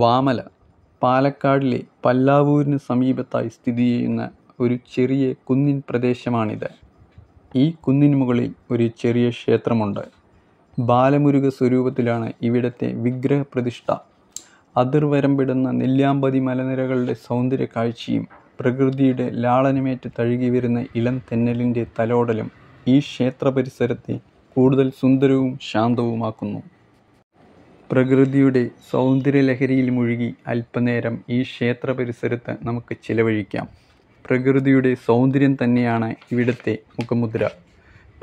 വാമല പാലക്കാടിലെ പല്ലാവൂരിന് സമീപത്തായി സ്ഥിതി ചെയ്യുന്ന ഒരു ചെറിയ കുന്നിൻ പ്രദേശമാണിത് ഈ കുന്നിന് മുകളിൽ ഒരു ചെറിയ ക്ഷേത്രമുണ്ട് ബാലമുരുക സ്വരൂപത്തിലാണ് ഇവിടത്തെ വിഗ്രഹപ്രതിഷ്ഠ അതിർവരമ്പിടുന്ന നെല്ലിയാമ്പതി മലനിരകളുടെ സൗന്ദര്യ കാഴ്ചയും പ്രകൃതിയുടെ ലാളനമേറ്റ് തഴുകി വരുന്ന ഇളം തെന്നലിൻ്റെ തലോടലും ഈ ക്ഷേത്ര പരിസരത്തെ കൂടുതൽ സുന്ദരവും ശാന്തവുമാക്കുന്നു പ്രകൃതിയുടെ സൗന്ദര്യലഹരിയിൽ മുഴുകി അല്പനേരം ഈ ക്ഷേത്ര പരിസരത്ത് നമുക്ക് ചിലവഴിക്കാം പ്രകൃതിയുടെ സൗന്ദര്യം തന്നെയാണ് ഇവിടുത്തെ മുഖമുദ്ര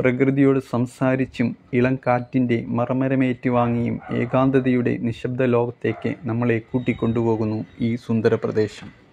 പ്രകൃതിയോട് സംസാരിച്ചും ഇളം കാറ്റിൻ്റെ മറമരമേറ്റുവാങ്ങിയും ഏകാന്തതയുടെ നിശബ്ദ ലോകത്തേക്ക് നമ്മളെ കൂട്ടിക്കൊണ്ടുപോകുന്നു ഈ സുന്ദര പ്രദേശം